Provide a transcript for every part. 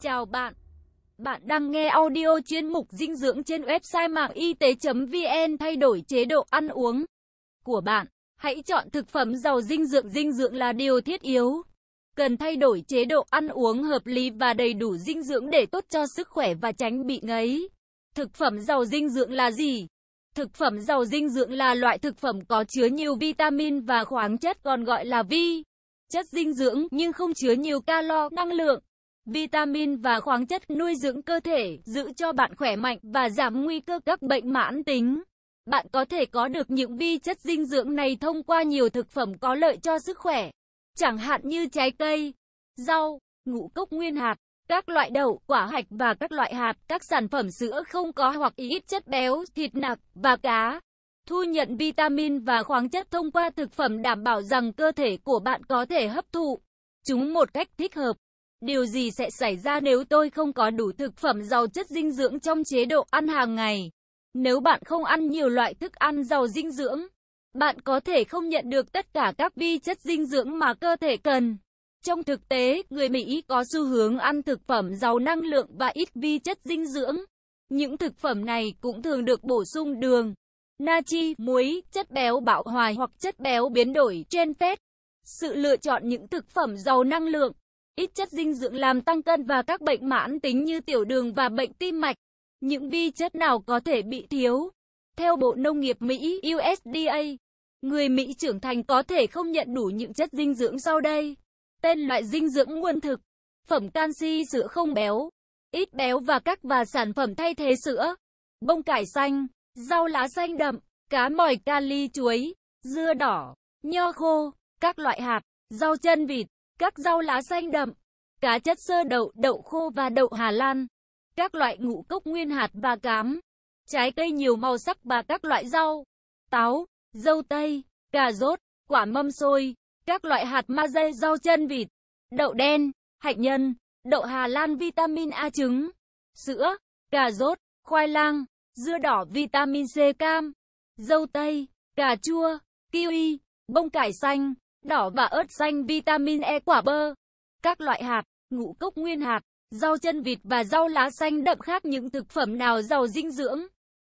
Chào bạn. Bạn đang nghe audio chuyên mục dinh dưỡng trên website mạng y tế.vn thay đổi chế độ ăn uống của bạn. Hãy chọn thực phẩm giàu dinh dưỡng. Dinh dưỡng là điều thiết yếu. Cần thay đổi chế độ ăn uống hợp lý và đầy đủ dinh dưỡng để tốt cho sức khỏe và tránh bị ngấy. Thực phẩm giàu dinh dưỡng là gì? Thực phẩm giàu dinh dưỡng là loại thực phẩm có chứa nhiều vitamin và khoáng chất còn gọi là vi chất dinh dưỡng nhưng không chứa nhiều calo, năng lượng vitamin và khoáng chất nuôi dưỡng cơ thể, giữ cho bạn khỏe mạnh và giảm nguy cơ các bệnh mãn tính. Bạn có thể có được những vi chất dinh dưỡng này thông qua nhiều thực phẩm có lợi cho sức khỏe, chẳng hạn như trái cây, rau, ngũ cốc nguyên hạt, các loại đậu, quả hạch và các loại hạt, các sản phẩm sữa không có hoặc ít chất béo, thịt nạc và cá. Thu nhận vitamin và khoáng chất thông qua thực phẩm đảm bảo rằng cơ thể của bạn có thể hấp thụ chúng một cách thích hợp. Điều gì sẽ xảy ra nếu tôi không có đủ thực phẩm giàu chất dinh dưỡng trong chế độ ăn hàng ngày? Nếu bạn không ăn nhiều loại thức ăn giàu dinh dưỡng, bạn có thể không nhận được tất cả các vi chất dinh dưỡng mà cơ thể cần. Trong thực tế, người Mỹ có xu hướng ăn thực phẩm giàu năng lượng và ít vi chất dinh dưỡng. Những thực phẩm này cũng thường được bổ sung đường, natri, muối, chất béo bão hòa hoặc chất béo biến đổi trên phết. Sự lựa chọn những thực phẩm giàu năng lượng ít chất dinh dưỡng làm tăng cân và các bệnh mãn tính như tiểu đường và bệnh tim mạch. Những vi chất nào có thể bị thiếu? Theo Bộ Nông nghiệp Mỹ USDA, người Mỹ trưởng thành có thể không nhận đủ những chất dinh dưỡng sau đây. Tên loại dinh dưỡng nguồn thực, phẩm canxi sữa không béo, ít béo và các và sản phẩm thay thế sữa, bông cải xanh, rau lá xanh đậm, cá mòi kali chuối, dưa đỏ, nho khô, các loại hạt, rau chân vịt các rau lá xanh đậm, cá chất sơ đậu, đậu khô và đậu Hà Lan, các loại ngũ cốc nguyên hạt và cám, trái cây nhiều màu sắc và các loại rau, táo, dâu tây, cà rốt, quả mâm xôi, các loại hạt ma dây, rau chân vịt, đậu đen, hạnh nhân, đậu Hà Lan vitamin A trứng, sữa, cà rốt, khoai lang, dưa đỏ vitamin C cam, dâu tây, cà chua, kiwi, bông cải xanh đỏ và ớt xanh vitamin E quả bơ, các loại hạt, ngũ cốc nguyên hạt, rau chân vịt và rau lá xanh đậm khác những thực phẩm nào giàu dinh dưỡng.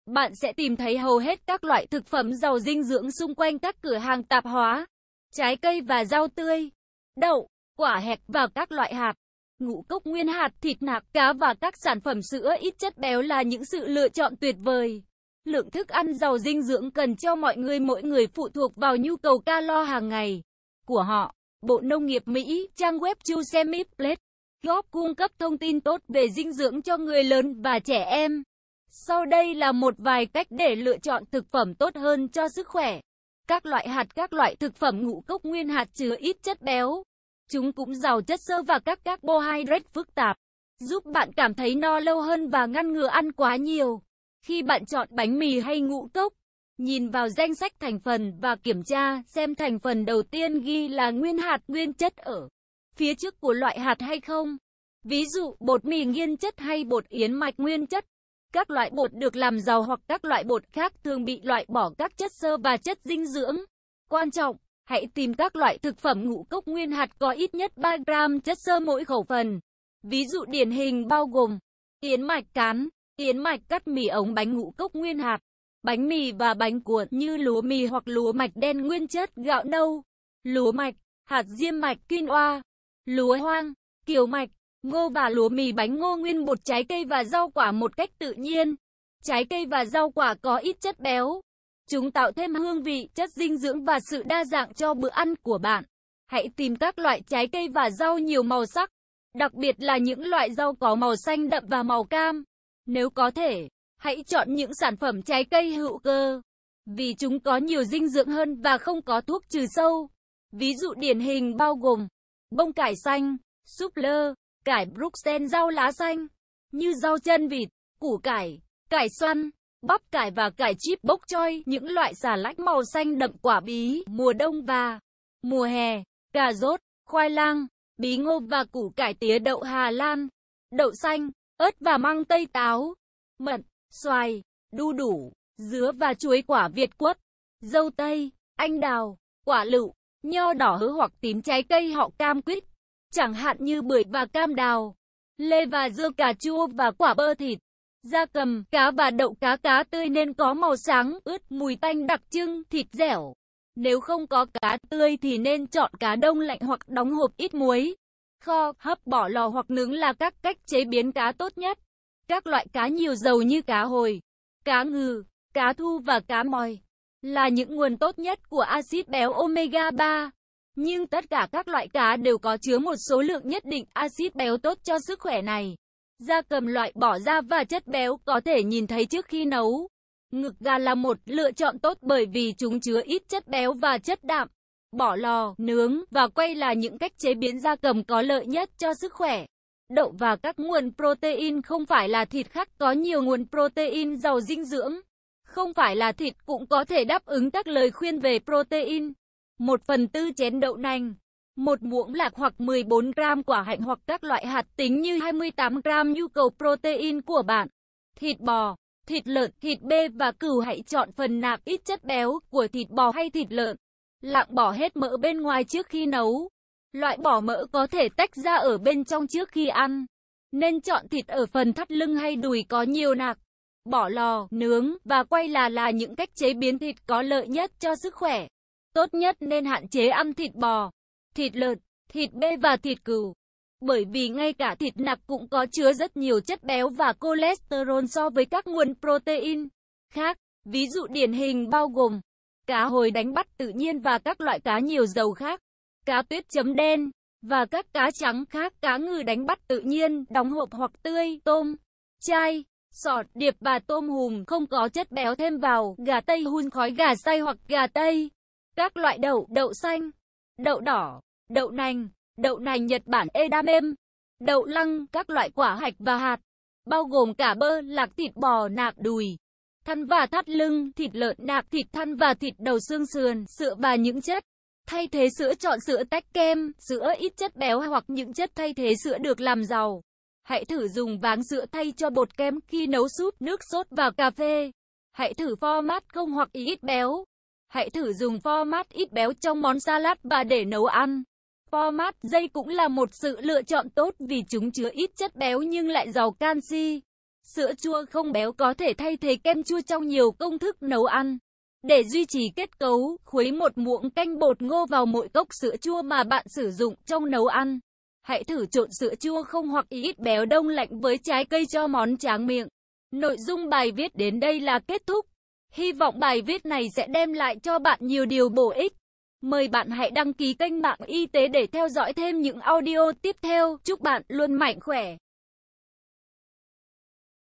Bạn sẽ tìm thấy hầu hết các loại thực phẩm giàu dinh dưỡng xung quanh các cửa hàng tạp hóa, trái cây và rau tươi, đậu, quả hẹt và các loại hạt, ngũ cốc nguyên hạt, thịt nạc, cá và các sản phẩm sữa ít chất béo là những sự lựa chọn tuyệt vời. Lượng thức ăn giàu dinh dưỡng cần cho mọi người mỗi người phụ thuộc vào nhu cầu calo hàng ngày của họ. Bộ Nông nghiệp Mỹ, trang web Yosemite Pledge, góp cung cấp thông tin tốt về dinh dưỡng cho người lớn và trẻ em. Sau đây là một vài cách để lựa chọn thực phẩm tốt hơn cho sức khỏe. Các loại hạt các loại thực phẩm ngũ cốc nguyên hạt chứa ít chất béo. Chúng cũng giàu chất xơ và các carbohydrate phức tạp, giúp bạn cảm thấy no lâu hơn và ngăn ngừa ăn quá nhiều. Khi bạn chọn bánh mì hay ngũ cốc, Nhìn vào danh sách thành phần và kiểm tra xem thành phần đầu tiên ghi là nguyên hạt nguyên chất ở phía trước của loại hạt hay không. Ví dụ bột mì nguyên chất hay bột yến mạch nguyên chất. Các loại bột được làm giàu hoặc các loại bột khác thường bị loại bỏ các chất xơ và chất dinh dưỡng. Quan trọng, hãy tìm các loại thực phẩm ngũ cốc nguyên hạt có ít nhất 3 gram chất xơ mỗi khẩu phần. Ví dụ điển hình bao gồm yến mạch cán, yến mạch cắt mì ống bánh ngũ cốc nguyên hạt, Bánh mì và bánh cuộn như lúa mì hoặc lúa mạch đen nguyên chất gạo nâu, lúa mạch, hạt diêm mạch quinoa, lúa hoang, kiều mạch, ngô và lúa mì bánh ngô nguyên bột trái cây và rau quả một cách tự nhiên. Trái cây và rau quả có ít chất béo. Chúng tạo thêm hương vị, chất dinh dưỡng và sự đa dạng cho bữa ăn của bạn. Hãy tìm các loại trái cây và rau nhiều màu sắc, đặc biệt là những loại rau có màu xanh đậm và màu cam. Nếu có thể, Hãy chọn những sản phẩm trái cây hữu cơ, vì chúng có nhiều dinh dưỡng hơn và không có thuốc trừ sâu. Ví dụ điển hình bao gồm bông cải xanh, súp lơ, cải Bruxelles rau lá xanh, như rau chân vịt, củ cải, cải xoăn, bắp cải và cải chip bốc choi, những loại xà lách màu xanh đậm quả bí, mùa đông và mùa hè, cà rốt, khoai lang, bí ngô và củ cải tía đậu Hà Lan, đậu xanh, ớt và măng tây táo, mận xoài, đu đủ, dứa và chuối quả Việt quất, dâu tây, anh đào, quả lựu, nho đỏ hứa hoặc tím trái cây họ cam quýt, chẳng hạn như bưởi và cam đào, lê và dưa cà chua và quả bơ thịt, da cầm, cá và đậu cá cá tươi nên có màu sáng, ướt, mùi tanh đặc trưng, thịt dẻo. Nếu không có cá tươi thì nên chọn cá đông lạnh hoặc đóng hộp ít muối. Kho, hấp bỏ lò hoặc nướng là các cách chế biến cá tốt nhất. Các loại cá nhiều dầu như cá hồi, cá ngừ, cá thu và cá mòi là những nguồn tốt nhất của axit béo omega 3. Nhưng tất cả các loại cá đều có chứa một số lượng nhất định axit béo tốt cho sức khỏe này. Da cầm loại bỏ da và chất béo có thể nhìn thấy trước khi nấu. Ngực gà là một lựa chọn tốt bởi vì chúng chứa ít chất béo và chất đạm. Bỏ lò, nướng và quay là những cách chế biến da cầm có lợi nhất cho sức khỏe đậu và các nguồn protein không phải là thịt khác có nhiều nguồn protein giàu dinh dưỡng. Không phải là thịt cũng có thể đáp ứng các lời khuyên về protein. 1 phần tư chén đậu nành, một muỗng lạc hoặc 14 gram quả hạnh hoặc các loại hạt tính như 28 gram nhu cầu protein của bạn. Thịt bò, thịt lợn, thịt bê và cừu hãy chọn phần nạp ít chất béo của thịt bò hay thịt lợn. Lạng bỏ hết mỡ bên ngoài trước khi nấu. Loại bỏ mỡ có thể tách ra ở bên trong trước khi ăn. Nên chọn thịt ở phần thắt lưng hay đùi có nhiều nạc. Bỏ lò, nướng và quay là là những cách chế biến thịt có lợi nhất cho sức khỏe. Tốt nhất nên hạn chế ăn thịt bò, thịt lợn, thịt bê và thịt cừu. Bởi vì ngay cả thịt nạc cũng có chứa rất nhiều chất béo và cholesterol so với các nguồn protein khác. Ví dụ điển hình bao gồm cá hồi đánh bắt tự nhiên và các loại cá nhiều dầu khác cá tuyết chấm đen, và các cá trắng khác cá ngừ đánh bắt tự nhiên, đóng hộp hoặc tươi, tôm, chai, sọt, điệp và tôm hùm, không có chất béo thêm vào, gà tây hun khói gà xay hoặc gà tây, các loại đậu, đậu xanh, đậu đỏ, đậu nành, đậu nành Nhật Bản edamem, đậu lăng, các loại quả hạch và hạt, bao gồm cả bơ, lạc thịt bò, nạc đùi, thân và thắt lưng, thịt lợn, nạc thịt thăn và thịt đầu xương sườn, sữa và những chất Thay thế sữa chọn sữa tách kem, sữa ít chất béo hoặc những chất thay thế sữa được làm giàu. Hãy thử dùng váng sữa thay cho bột kem khi nấu súp, nước sốt và cà phê. Hãy thử format không hoặc ít béo. Hãy thử dùng format ít béo trong món salad và để nấu ăn. Format dây cũng là một sự lựa chọn tốt vì chúng chứa ít chất béo nhưng lại giàu canxi. Sữa chua không béo có thể thay thế kem chua trong nhiều công thức nấu ăn. Để duy trì kết cấu, khuấy một muỗng canh bột ngô vào mỗi cốc sữa chua mà bạn sử dụng trong nấu ăn. Hãy thử trộn sữa chua không hoặc ít béo đông lạnh với trái cây cho món tráng miệng. Nội dung bài viết đến đây là kết thúc. Hy vọng bài viết này sẽ đem lại cho bạn nhiều điều bổ ích. Mời bạn hãy đăng ký kênh mạng y tế để theo dõi thêm những audio tiếp theo. Chúc bạn luôn mạnh khỏe.